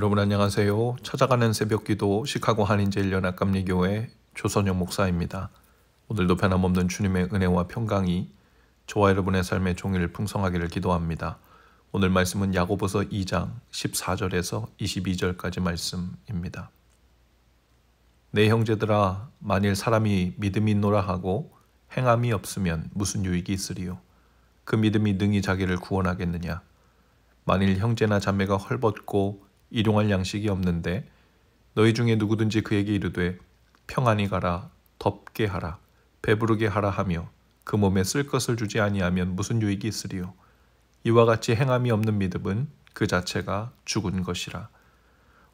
여러분 안녕하세요. 찾아가는 새벽기도 시카고 한인제 1년 악감리교회 조선영 목사입니다. 오늘도 변함없는 주님의 은혜와 평강이 저와 여러분의 삶의 종일 풍성하기를 기도합니다. 오늘 말씀은 야고보서 2장 14절에서 22절까지 말씀입니다. 내 형제들아 만일 사람이 믿음이 있노라 하고 행함이 없으면 무슨 유익이 있으리요 그 믿음이 능히 자기를 구원하겠느냐 만일 형제나 자매가 헐벗고 일용할 양식이 없는데 너희 중에 누구든지 그에게 이르되 평안히 가라 덥게 하라 배부르게 하라 하며 그 몸에 쓸 것을 주지 아니하면 무슨 유익이 있으리요 이와 같이 행함이 없는 믿음은 그 자체가 죽은 것이라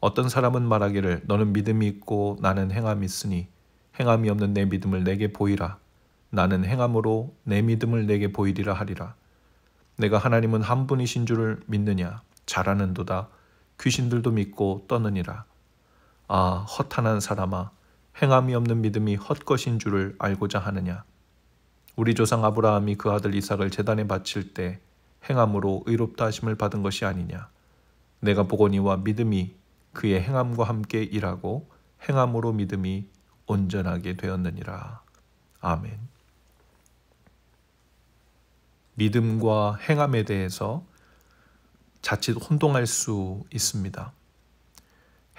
어떤 사람은 말하기를 너는 믿음이 있고 나는 행함이 있으니 행함이 없는 내 믿음을 내게 보이라 나는 행함으로 내 믿음을 내게 보이리라 하리라 내가 하나님은 한 분이신 줄을 믿느냐 잘하는도다 귀신들도 믿고 떠느니라. 아, 허탄한 사람아, 행함이 없는 믿음이 헛것인 줄을 알고자 하느냐. 우리 조상 아브라함이 그 아들 이삭을 재단에 바칠 때 행함으로 의롭다 하심을 받은 것이 아니냐. 내가 보거니와 믿음이 그의 행함과 함께 일하고 행함으로 믿음이 온전하게 되었느니라. 아멘. 믿음과 행함에 대해서 자칫 혼동할 수 있습니다.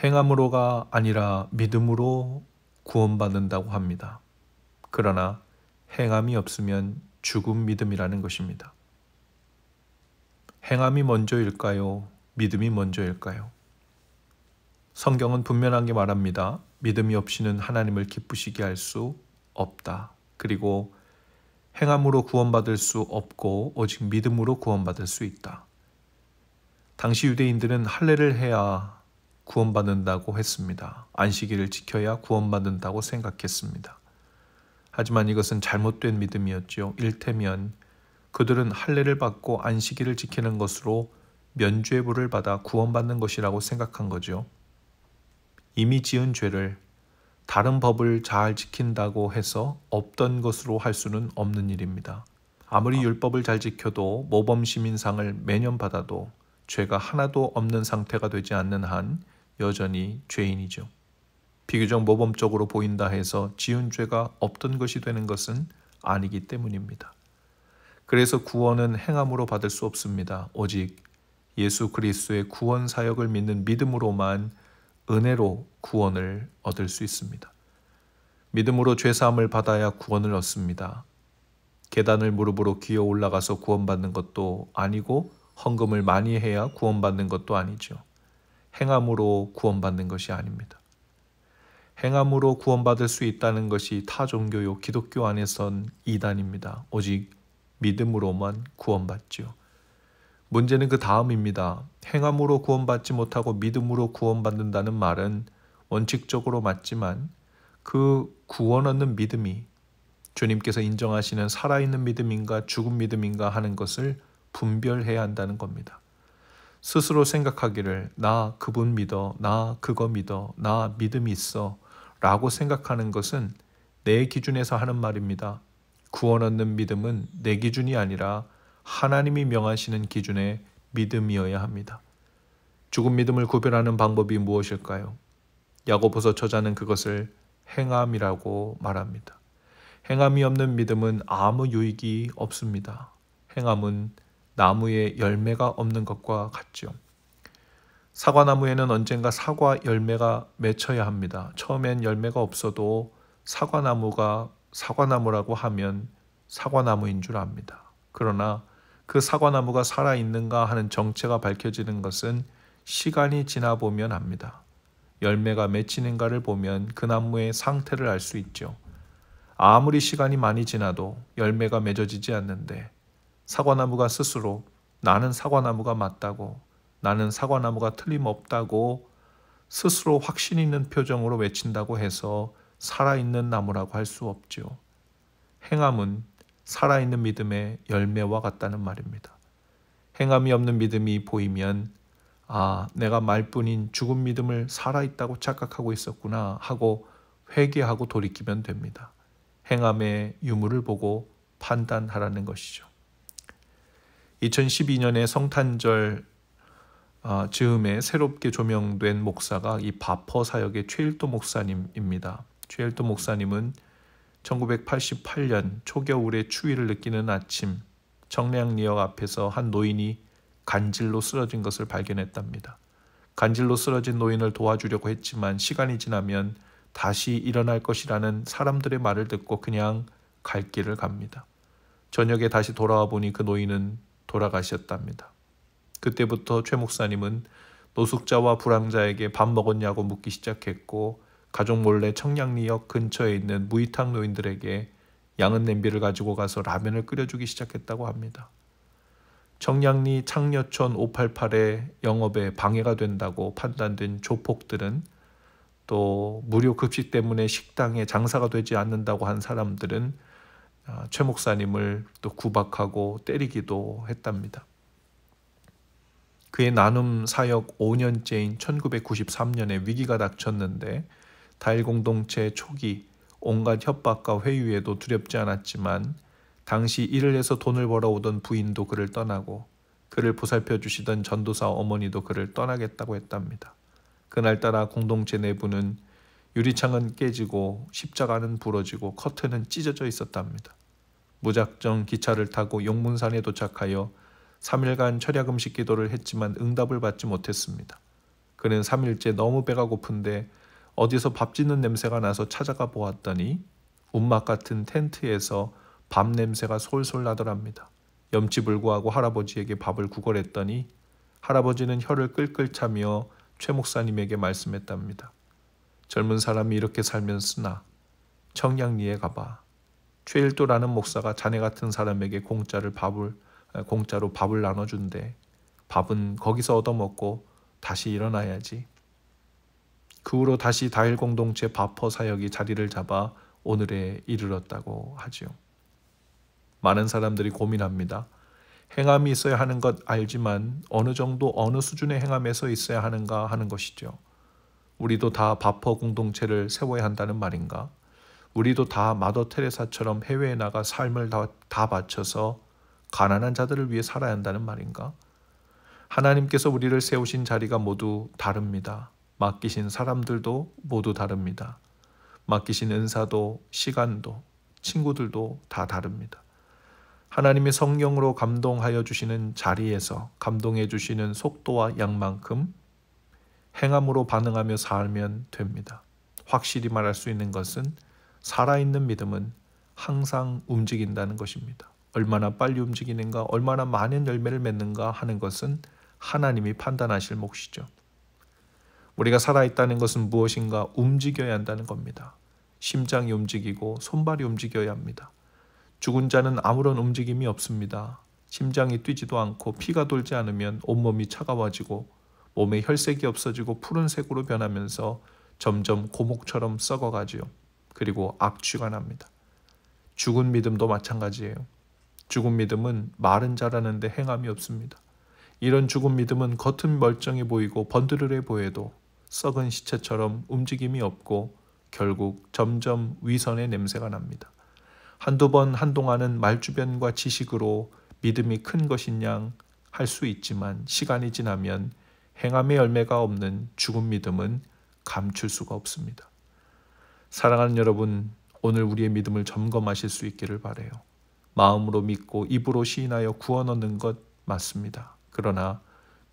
행함으로가 아니라 믿음으로 구원받는다고 합니다. 그러나 행함이 없으면 죽음 믿음이라는 것입니다. 행함이 먼저일까요? 믿음이 먼저일까요? 성경은 분명하게 말합니다. 믿음이 없이는 하나님을 기쁘시게 할 수 없다. 그리고 행함으로 구원받을 수 없고 오직 믿음으로 구원받을 수 있다. 당시 유대인들은 할례를 해야 구원받는다고 했습니다. 안식일을 지켜야 구원받는다고 생각했습니다. 하지만 이것은 잘못된 믿음이었지요. 일테면 그들은 할례를 받고 안식일을 지키는 것으로 면죄부를 받아 구원받는 것이라고 생각한 거죠. 이미 지은 죄를 다른 법을 잘 지킨다고 해서 없던 것으로 할 수는 없는 일입니다. 아무리 율법을 잘 지켜도 모범 시민상을 매년 받아도 죄가 하나도 없는 상태가 되지 않는 한 여전히 죄인이죠. 비교적 모범적으로 보인다 해서 지은 죄가 없던 것이 되는 것은 아니기 때문입니다. 그래서 구원은 행함으로 받을 수 없습니다. 오직 예수 그리스도의 구원 사역을 믿는 믿음으로만 은혜로 구원을 얻을 수 있습니다. 믿음으로 죄 사함을 받아야 구원을 얻습니다. 계단을 무릎으로 기어 올라가서 구원받는 것도 아니고 헌금을 많이 해야 구원받는 것도 아니죠. 행함으로 구원받는 것이 아닙니다. 행함으로 구원받을 수 있다는 것이 타 종교요 기독교 안에선 이단입니다. 오직 믿음으로만 구원받지요. 문제는 그 다음입니다. 행함으로 구원받지 못하고 믿음으로 구원받는다는 말은 원칙적으로 맞지만 그 구원 얻는 믿음이 주님께서 인정하시는 살아있는 믿음인가 죽은 믿음인가 하는 것을 분별해야 한다는 겁니다. 스스로 생각하기를 나 그분 믿어, 나 그거 믿어, 나 믿음이 있어 라고 생각하는 것은 내 기준에서 하는 말입니다. 구원 얻는 믿음은 내 기준이 아니라 하나님이 명하시는 기준의 믿음이어야 합니다. 죽은 믿음을 구별하는 방법이 무엇일까요? 야고보서 저자는 그것을 행함이라고 말합니다. 행함이 없는 믿음은 아무 유익이 없습니다. 행함은 나무에 열매가 없는 것과 같죠. 사과나무에는 언젠가 사과 열매가 맺혀야 합니다. 처음엔 열매가 없어도 사과나무가 사과나무라고 하면 사과나무인 줄 압니다. 그러나 그 사과나무가 살아있는가 하는 정체가 밝혀지는 것은 시간이 지나 보면 압니다. 열매가 맺히는가를 보면 그 나무의 상태를 알 수 있죠. 아무리 시간이 많이 지나도 열매가 맺어지지 않는데 사과나무가 스스로 나는 사과나무가 맞다고 나는 사과나무가 틀림없다고 스스로 확신 있는 표정으로 외친다고 해서 살아있는 나무라고 할 수없죠 행함은 살아있는 믿음의 열매와 같다는 말입니다. 행함이 없는 믿음이 보이면 아, 내가 말뿐인 죽은 믿음을 살아있다고 착각하고 있었구나 하고 회개하고 돌이키면 됩니다. 행함의 유무를 보고 판단하라는 것이죠. 2012년에 성탄절 어, 즈음에 새롭게 조명된 목사가 이 바퍼 사역의 최일도 목사님입니다. 최일도 목사님은 1988년 초겨울의 추위를 느끼는 아침 청량리역 앞에서 한 노인이 간질로 쓰러진 것을 발견했답니다. 간질로 쓰러진 노인을 도와주려고 했지만 시간이 지나면 다시 일어날 것이라는 사람들의 말을 듣고 그냥 갈 길을 갑니다. 저녁에 다시 돌아와 보니 그 노인은 돌아가셨답니다. 그때부터 최 목사님은 노숙자와 불황자에게 밥 먹었냐고 묻기 시작했고 가족 몰래 청량리역 근처에 있는 무이탕 노인들에게 양은 냄비를 가지고 가서 라면을 끓여주기 시작했다고 합니다. 청량리 창녀촌 588의 영업에 방해가 된다고 판단된 조폭들은 또 무료 급식 때문에 식당에 장사가 되지 않는다고 한 사람들은 아, 최 목사님을 또 구박하고 때리기도 했답니다. 그의 나눔 사역 5년째인 1993년에 위기가 닥쳤는데 다일 공동체 초기 온갖 협박과 회유에도 두렵지 않았지만 당시 일을 해서 돈을 벌어오던 부인도 그를 떠나고 그를 보살펴 주시던 전도사 어머니도 그를 떠나겠다고 했답니다. 그날따라 공동체 내부는 유리창은 깨지고 십자가는 부러지고 커튼은 찢어져 있었답니다. 무작정 기차를 타고 용문산에 도착하여 3일간 철야 금식 기도를 했지만 응답을 받지 못했습니다. 그는 3일째 너무 배가 고픈데 어디서 밥 짓는 냄새가 나서 찾아가 보았더니 운막 같은 텐트에서 밥 냄새가 솔솔 나더랍니다. 염치불구하고 할아버지에게 밥을 구걸했더니 할아버지는 혀를 끌끌 차며 최 목사님에게 말씀했답니다. 젊은 사람이 이렇게 살면 쓰나 청량리에 가봐. 최일도라는 목사가 자네 같은 사람에게 공짜를 밥을 공짜로 밥을 나눠준대. 밥은 거기서 얻어먹고 다시 일어나야지. 그 후로 다시 다일 공동체 바퍼 사역이 자리를 잡아 오늘에 이르렀다고 하지요. 많은 사람들이 고민합니다. 행함이 있어야 하는 것 알지만 어느 정도 어느 수준의 행함에서 있어야 하는가 하는 것이죠. 우리도 다 바퍼 공동체를 세워야 한다는 말인가? 우리도 다 마더 테레사처럼 해외에 나가 삶을 다, 다 바쳐서 가난한 자들을 위해 살아야 한다는 말인가? 하나님께서 우리를 세우신 자리가 모두 다릅니다. 맡기신 사람들도 모두 다릅니다. 맡기신 은사도 시간도 친구들도 다 다릅니다. 하나님의 성경으로 감동하여 주시는 자리에서 감동해 주시는 속도와 양만큼 행함으로 반응하며 살면 됩니다. 확실히 말할 수 있는 것은 살아있는 믿음은 항상 움직인다는 것입니다. 얼마나 빨리 움직이는가, 얼마나 많은 열매를 맺는가 하는 것은 하나님이 판단하실 몫이죠. 우리가 살아있다는 것은 무엇인가 움직여야 한다는 겁니다. 심장이 움직이고 손발이 움직여야 합니다. 죽은 자는 아무런 움직임이 없습니다. 심장이 뛰지도 않고 피가 돌지 않으면 온몸이 차가워지고 몸에 혈색이 없어지고 푸른색으로 변하면서 점점 고목처럼 썩어가지요. 그리고 악취가 납니다. 죽은 믿음도 마찬가지예요. 죽은 믿음은 말은 잘하는데 행함이 없습니다. 이런 죽은 믿음은 겉은 멀쩡해 보이고 번드르해 르 보여도 썩은 시체처럼 움직임이 없고 결국 점점 위선의 냄새가 납니다. 한두 번 한동안은 말주변과 지식으로 믿음이 큰 것인 양 할 수 있지만 시간이 지나면 행함의 열매가 없는 죽은 믿음은 감출 수가 없습니다. 사랑하는 여러분, 오늘 우리의 믿음을 점검하실 수 있기를 바래요. 마음으로 믿고 입으로 시인하여 구원 얻는 것 맞습니다. 그러나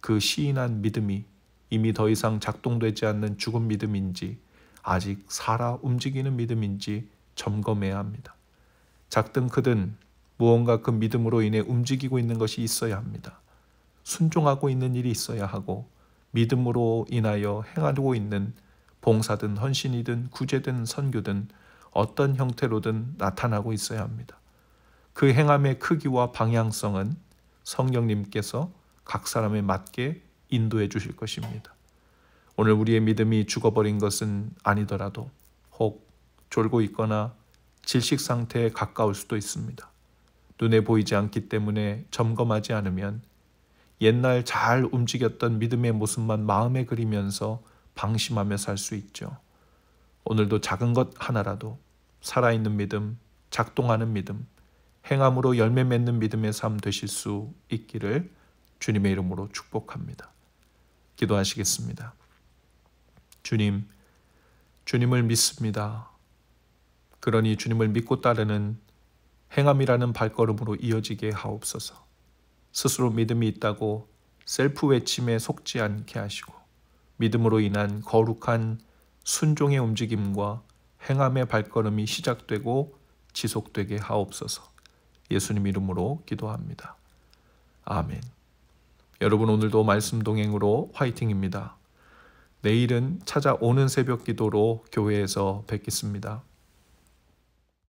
그 시인한 믿음이 이미 더 이상 작동되지 않는 죽은 믿음인지 아직 살아 움직이는 믿음인지 점검해야 합니다. 작든 크든 무언가 그 믿음으로 인해 움직이고 있는 것이 있어야 합니다. 순종하고 있는 일이 있어야 하고 믿음으로 인하여 행하고 있는 봉사든 헌신이든 구제든 선교든 어떤 형태로든 나타나고 있어야 합니다. 그 행함의 크기와 방향성은 성령님께서 각 사람에 맞게 인도해 주실 것입니다. 오늘 우리의 믿음이 죽어버린 것은 아니더라도 혹 졸고 있거나 질식 상태에 가까울 수도 있습니다. 눈에 보이지 않기 때문에 점검하지 않으면 옛날 잘 움직였던 믿음의 모습만 마음에 그리면서 방심하며 살 수 있죠. 오늘도 작은 것 하나라도 살아있는 믿음, 작동하는 믿음, 행함으로 열매 맺는 믿음의 삶 되실 수 있기를 주님의 이름으로 축복합니다. 기도하시겠습니다. 주님, 주님을 믿습니다. 그러니 주님을 믿고 따르는 행함이라는 발걸음으로 이어지게 하옵소서. 스스로 믿음이 있다고 셀프 외침에 속지 않게 하시고 믿음으로 인한 거룩한 순종의 움직임과 행함의 발걸음이 시작되고 지속되게 하옵소서. 예수님 이름으로 기도합니다. 아멘. 여러분 오늘도 말씀 동행으로 화이팅입니다. 내일은 찾아오는 새벽 기도로 교회에서 뵙겠습니다.